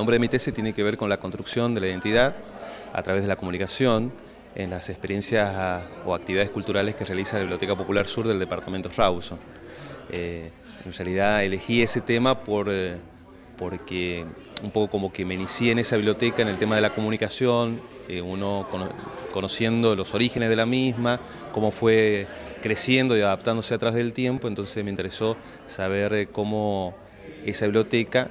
nombre de mi tesis tiene que ver con la construcción de la identidad a través de la comunicación en las experiencias ah, o actividades culturales que realiza la Biblioteca Popular Sur del Departamento Rauso. Eh, en realidad elegí ese tema por, eh, porque un poco como que me inicié en esa biblioteca en el tema de la comunicación, eh, uno conociendo los orígenes de la misma, cómo fue creciendo y adaptándose través del tiempo, entonces me interesó saber cómo esa biblioteca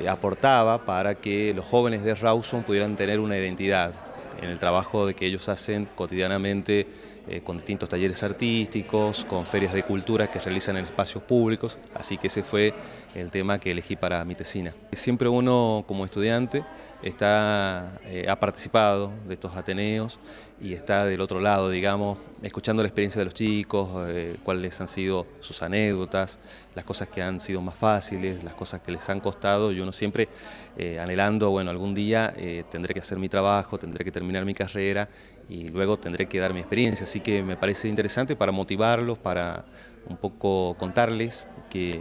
eh, aportaba para que los jóvenes de Rawson pudieran tener una identidad en el trabajo de que ellos hacen cotidianamente eh, con distintos talleres artísticos, con ferias de cultura que realizan en espacios públicos, así que ese fue el tema que elegí para mi tesina. Siempre uno como estudiante está, eh, ha participado de estos Ateneos y está del otro lado, digamos, escuchando la experiencia de los chicos, eh, cuáles han sido sus anécdotas, las cosas que han sido más fáciles, las cosas que les han costado y uno siempre anhelando, bueno, algún día tendré que hacer mi trabajo, tendré que terminar mi carrera y luego tendré que dar mi experiencia que me parece interesante para motivarlos, para un poco contarles que,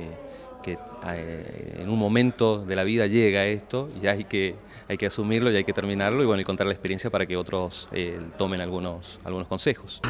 eh, en un momento de la vida llega esto y hay que, hay que asumirlo y hay que terminarlo y bueno, y contar la experiencia para que otros eh, tomen algunos, algunos consejos.